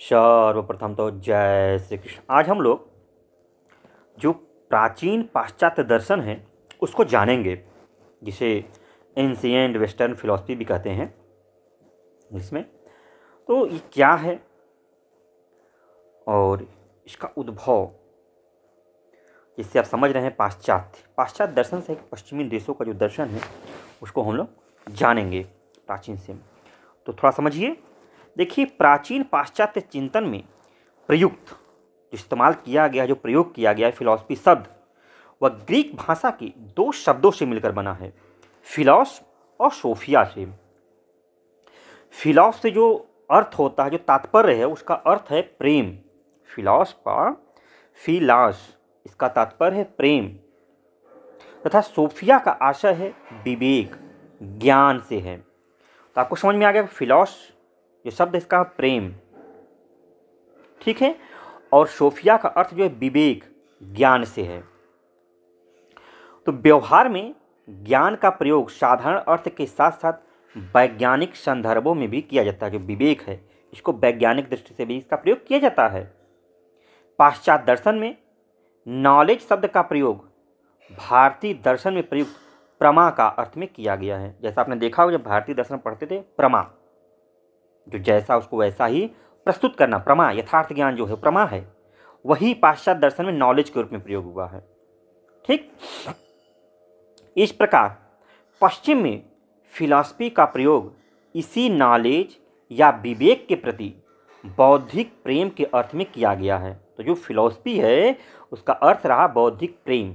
सर्वप्रथम तो जय श्री कृष्ण आज हम लोग जो प्राचीन पाश्चात्य दर्शन है उसको जानेंगे जिसे एंशियंट वेस्टर्न फिलॉसफी भी कहते हैं इसमें तो ये क्या है और इसका उद्भव जिससे आप समझ रहे हैं पाश्चात्य पाश्चात्य दर्शन से पश्चिमी देशों का जो दर्शन है उसको हम लोग जानेंगे प्राचीन से तो थोड़ा समझिए देखिए प्राचीन पाश्चात्य चिंतन में प्रयुक्त जो इस्तेमाल किया गया जो प्रयोग किया गया फिलॉसफी शब्द वह ग्रीक भाषा के दो शब्दों से मिलकर बना है फिलॉस और सोफिया से फिलॉस से जो अर्थ होता है जो तात्पर्य है उसका अर्थ है प्रेम फिलॉस फिलास इसका तात्पर्य है प्रेम तथा सोफिया का आशय है विवेक ज्ञान से है तो आपको समझ में आ गया फिलॉस जो शब्द इसका प्रेम ठीक है और सोफिया का अर्थ जो है विवेक ज्ञान से है तो व्यवहार में ज्ञान का प्रयोग साधारण अर्थ के साथ साथ वैज्ञानिक संदर्भों में भी किया जाता है जो विवेक है इसको वैज्ञानिक दृष्टि से भी इसका प्रयोग किया जाता है पाश्चात्य दर्शन में नॉलेज शब्द का प्रयोग भारतीय दर्शन में प्रयुक्त प्रमा का अर्थ में किया गया है जैसा आपने देखा हो जब भारतीय दर्शन पढ़ते थे प्रमा जो जैसा उसको वैसा ही प्रस्तुत करना प्रमा यथार्थ ज्ञान जो है प्रमा है वही पाश्चात्य दर्शन में नॉलेज के रूप में प्रयोग हुआ है ठीक इस प्रकार पश्चिम में फिलॉसफी का प्रयोग इसी नॉलेज या विवेक के प्रति बौद्धिक प्रेम के अर्थ में किया गया है तो जो फिलॉसफी है उसका अर्थ रहा बौद्धिक प्रेम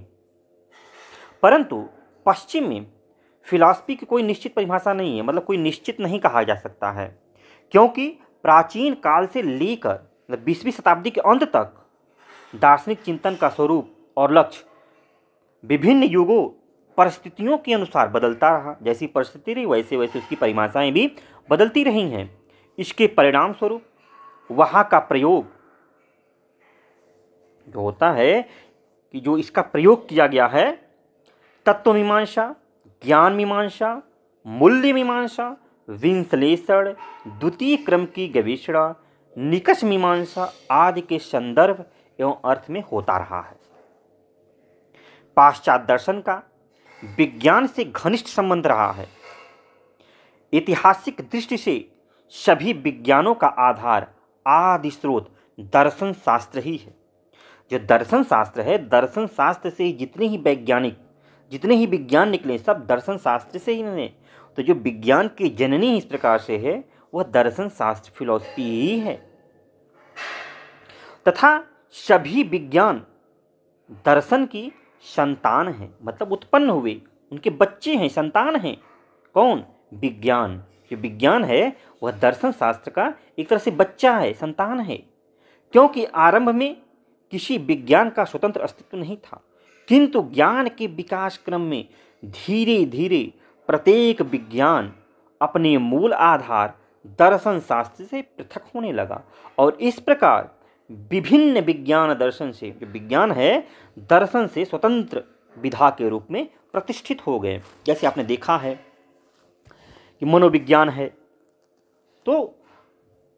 परंतु पश्चिम में फिलॉसफी की कोई निश्चित परिभाषा नहीं है मतलब कोई निश्चित नहीं कहा जा सकता है क्योंकि प्राचीन काल से लेकर मतलब बीसवीं शताब्दी के अंत तक दार्शनिक चिंतन का स्वरूप और लक्ष्य विभिन्न युगों परिस्थितियों के अनुसार बदलता रहा जैसी परिस्थिति रही वैसे वैसे उसकी परिभाषाएँ भी बदलती रही हैं इसके परिणाम स्वरूप वहाँ का प्रयोग जो होता है कि जो इसका प्रयोग किया गया है तत्व मीमांसा ज्ञान मीमांसा मूल्य मीमांसा विश्लेषण द्वितीय क्रम की गवेषणा निकष मीमांसा आदि के संदर्भ एवं अर्थ में होता रहा है पाश्चात्य दर्शन का विज्ञान से घनिष्ठ संबंध रहा है ऐतिहासिक दृष्टि से सभी विज्ञानों का आधार आदि स्रोत दर्शन शास्त्र ही है जो दर्शन शास्त्र है दर्शन शास्त्र से जितने ही वैज्ञानिक जितने ही विज्ञान निकले सब दर्शन शास्त्र से ही तो जो विज्ञान की जननी इस प्रकार से है वह दर्शन शास्त्र फिलोसफी ही है तथा सभी विज्ञान दर्शन की संतान है मतलब उत्पन्न हुए उनके बच्चे हैं संतान हैं कौन विज्ञान जो विज्ञान है वह दर्शन शास्त्र का एक तरह से बच्चा है संतान है क्योंकि आरंभ में किसी विज्ञान का स्वतंत्र अस्तित्व नहीं था किंतु ज्ञान के विकास क्रम में धीरे धीरे प्रत्येक विज्ञान अपने मूल आधार दर्शन शास्त्र से पृथक होने लगा और इस प्रकार विभिन्न विज्ञान दर्शन से जो विज्ञान है दर्शन से स्वतंत्र विधा के रूप में प्रतिष्ठित हो गए जैसे आपने देखा है कि मनोविज्ञान है तो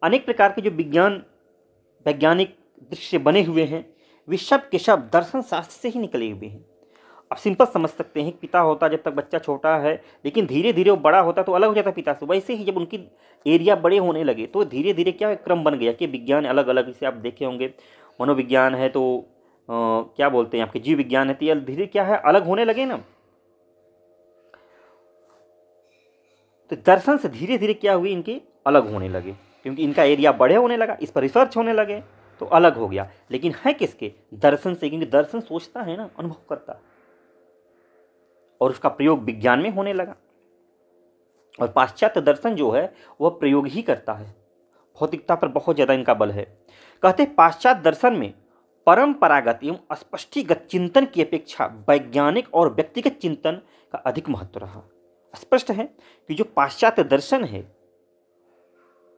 अनेक प्रकार के जो विज्ञान वैज्ञानिक दृश्य बने हुए हैं वे सब के सब दर्शन शास्त्र से ही निकले हुए हैं आप सिंपल समझ सकते हैं कि पिता होता जब तक बच्चा छोटा है लेकिन धीरे धीरे वो बड़ा होता तो अलग हो जाता पिता से वैसे ही जब उनकी एरिया बड़े होने लगे तो धीरे धीरे क्या क्रम बन गया कि विज्ञान अलग अलग इसे आप देखे होंगे मनोविज्ञान है तो आ, क्या बोलते हैं आपके जीव विज्ञान है तो ये धीरे क्या है अलग होने लगे ना तो दर्शन से धीरे धीरे क्या हुई इनकी अलग होने लगे क्योंकि इनका एरिया बड़े होने लगा इस पर रिसर्च होने लगे तो अलग हो गया लेकिन है किसके दर्शन से क्योंकि दर्शन सोचता है ना अनुभव करता है और उसका प्रयोग विज्ञान में होने लगा और पाश्चात्य दर्शन जो है वह प्रयोग ही करता है भौतिकता पर बहुत ज़्यादा इनका बल है कहते पाश्चात्य दर्शन में परंपरागत एवं स्पष्टीगत चिंतन की अपेक्षा वैज्ञानिक और व्यक्तिगत चिंतन का अधिक महत्व रहा स्पष्ट है कि जो पाश्चात्य दर्शन है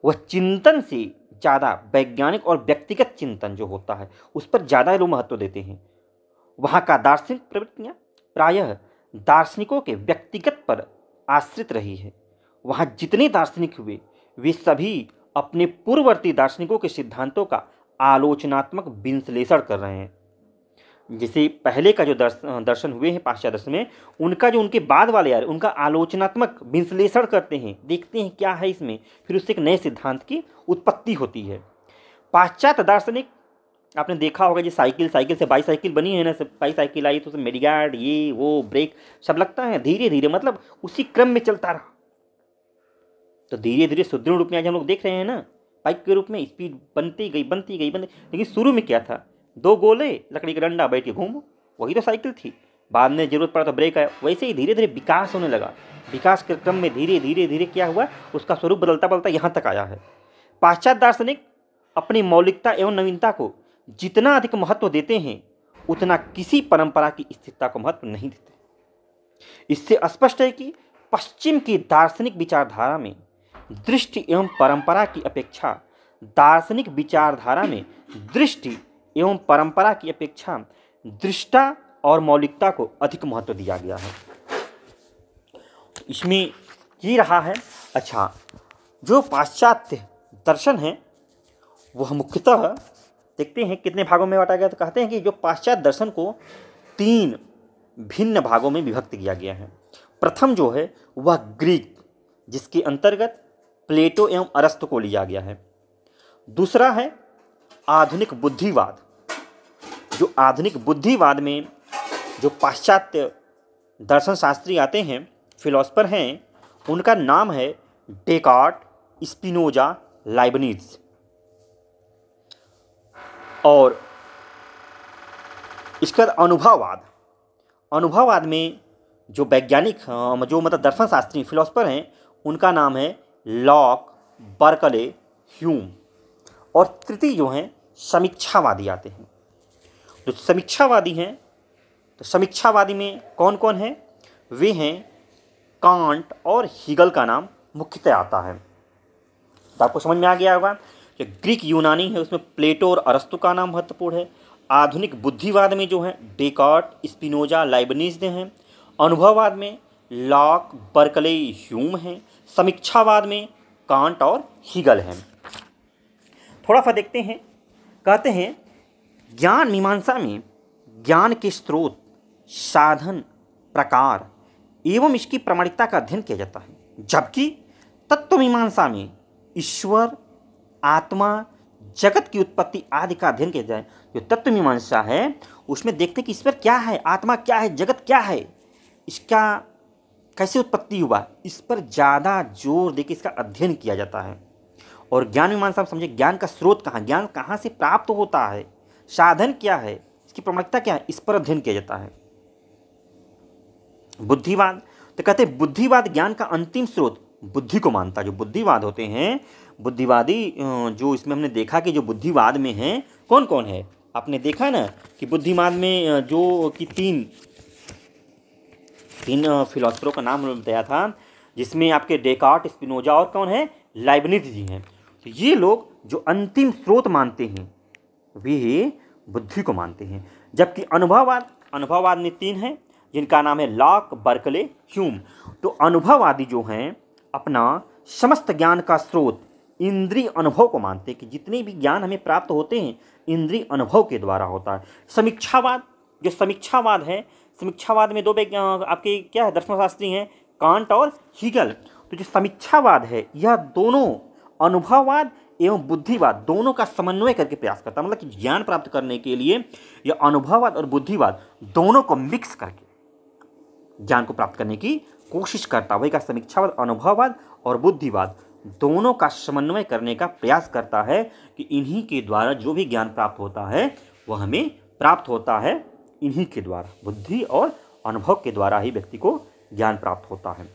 वह चिंतन से ज़्यादा वैज्ञानिक और व्यक्तिगत चिंतन जो होता है उस पर ज़्यादा लोग महत्व देते हैं वहाँ का दार्शनिक प्रवृत्तियाँ प्रायः दार्शनिकों के व्यक्तिगत पर आश्रित रही है वहाँ जितने दार्शनिक हुए वे सभी अपने पूर्ववर्ती दार्शनिकों के सिद्धांतों का आलोचनात्मक विश्लेषण कर रहे हैं जैसे पहले का जो दर्श, दर्शन हुए हैं पाश्चात्य दर्शन में उनका जो उनके बाद वाले यार उनका आलोचनात्मक विश्लेषण करते हैं देखते हैं क्या है इसमें फिर उससे एक नए सिद्धांत की उत्पत्ति होती है पाश्चात्य दार्शनिक आपने देखा होगा जी साइकिल साइकिल से बाईसाइकिल बनी है ना सब बाईसाइकिल आई तो उसमें मेडिगार्ड ये वो ब्रेक सब लगता है धीरे धीरे मतलब उसी क्रम में चलता रहा तो धीरे धीरे सुदृढ़ रूप में आज हम लोग देख रहे हैं ना बाइक के रूप में स्पीड बनती गई बनती गई बनती लेकिन शुरू में क्या था दो गोले लकड़ी का डंडा बैठ के घूमो वही तो साइकिल थी बाद में जरूरत पड़ा तो ब्रेक आया वैसे ही धीरे धीरे विकास होने लगा विकास के क्रम में धीरे धीरे धीरे क्या हुआ उसका स्वरूप बदलता बदलता यहाँ तक आया है पाश्चात्य दार्शनिक अपनी मौलिकता एवं नवीनता को जितना अधिक महत्व देते हैं उतना किसी परंपरा की स्थिरता को महत्व नहीं देते इससे स्पष्ट है कि पश्चिम की दार्शनिक विचारधारा में दृष्टि एवं परंपरा की अपेक्षा दार्शनिक विचारधारा में दृष्टि एवं परंपरा की अपेक्षा दृष्टा और मौलिकता को अधिक महत्व दिया गया है इसमें ये रहा है अच्छा जो पाश्चात्य दर्शन है वह मुख्यतः देखते हैं कितने भागों में बांटा गया तो कहते हैं कि जो पाश्चात्य दर्शन को तीन भिन्न भागों में विभक्त किया गया है प्रथम जो है वह ग्रीक जिसके अंतर्गत प्लेटो एवं अरस्त को लिया गया है दूसरा है आधुनिक बुद्धिवाद जो आधुनिक बुद्धिवाद में जो पाश्चात्य दर्शन शास्त्री आते हैं फिलोसफर हैं उनका नाम है डेकार्ट स्पिनोजा लाइबनीज़ और इसका अनुभववाद अनुभववाद में जो वैज्ञानिक जो मतलब दर्शन शास्त्री फिलोसफर हैं उनका नाम है लॉक बर्कले ह्यूम और तृतीय जो हैं समीक्षावादी आते हैं जो समीक्षावादी हैं तो समीक्षावादी में कौन कौन है वे हैं कांट और हीगल का नाम मुख्यतः आता है तो आपको समझ में आ गया होगा जो ग्रीक यूनानी है उसमें प्लेटो और अरस्तु का नाम महत्वपूर्ण है आधुनिक बुद्धिवाद में जो है डेकॉट स्पिनोजा लाइबनीज ने हैं अनुभववाद में लॉक बर्कले ह्यूम हैं समीक्षावाद में कांट और हीगल हैं थोड़ा सा देखते हैं कहते हैं ज्ञान मीमांसा में ज्ञान के स्रोत साधन प्रकार एवं इसकी प्रमाणिकता का अध्ययन किया जाता है जबकि तत्व मीमांसा में ईश्वर आत्मा जगत की उत्पत्ति आदि का अध्ययन किया जाए जो तत्व मीमांसा है उसमें देखते हैं कि ईश्वर क्या है आत्मा क्या है जगत क्या है इसका कैसे उत्पत्ति हुआ इस पर ज़्यादा जोर देकर इसका अध्ययन किया जाता है और ज्ञान मीमांसा समझे ज्ञान का स्रोत कहाँ ज्ञान कहाँ से प्राप्त होता है साधन क्या है इसकी प्रमाणिकता क्या है इस पर अध्ययन किया जाता है बुद्धिवाद तो कहते हैं बुद्धिवाद ज्ञान का अंतिम स्रोत बुद्धि को मानता है जो बुद्धिवाद होते हैं बुद्धिवादी जो इसमें हमने देखा कि जो बुद्धिवाद में हैं कौन कौन है आपने देखा ना कि बुद्धिवाद में जो कि तीन तीन फिलोसफरों का नाम उन्होंने बताया था जिसमें आपके डेकार्ट स्पिनोजा और कौन है लाइबनिथ जी हैं तो ये लोग जो अंतिम स्रोत मानते हैं वे बुद्धि को मानते हैं जबकि अनुभववाद अनुभववाद में तीन हैं जिनका नाम है लॉक बर्कले ह्यूम तो अनुभववादी जो हैं अपना समस्त ज्ञान का स्रोत इंद्रिय अनुभव को मानते हैं कि जितने भी ज्ञान हमें प्राप्त होते हैं इंद्रिय अनुभव के द्वारा होता है समीक्षावाद जो समीक्षावाद है समीक्षावाद में दो आपके क्या है दर्शनशास्त्री हैं कांट और हीगल तो जो समीक्षावाद है यह दोनों अनुभववाद एवं बुद्धिवाद दोनों का समन्वय करके प्रयास करता है मतलब कि ज्ञान प्राप्त करने के लिए यह अनुभववाद और बुद्धिवाद दोनों को मिक्स करके ज्ञान को प्राप्त करने की कोशिश करता है वही का समीक्षावाद अनुभववाद और बुद्धिवाद दोनों का समन्वय करने का प्रयास करता है कि इन्हीं के द्वारा जो भी ज्ञान प्राप्त होता है वह हमें प्राप्त होता है इन्हीं के द्वारा बुद्धि और अनुभव के द्वारा ही व्यक्ति को ज्ञान प्राप्त होता है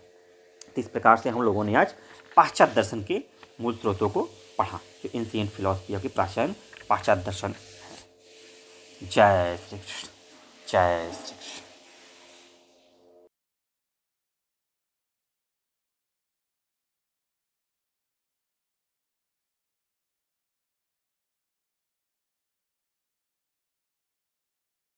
तो इस प्रकार से हम लोगों ने आज पाश्चात्य दर्शन के मूल स्रोतों को पढ़ा जो एंसियन फिलोसफी की प्राचीन पाश्चात्य दर्शन है जय श्री कृष्ण जय श्री कृष्ण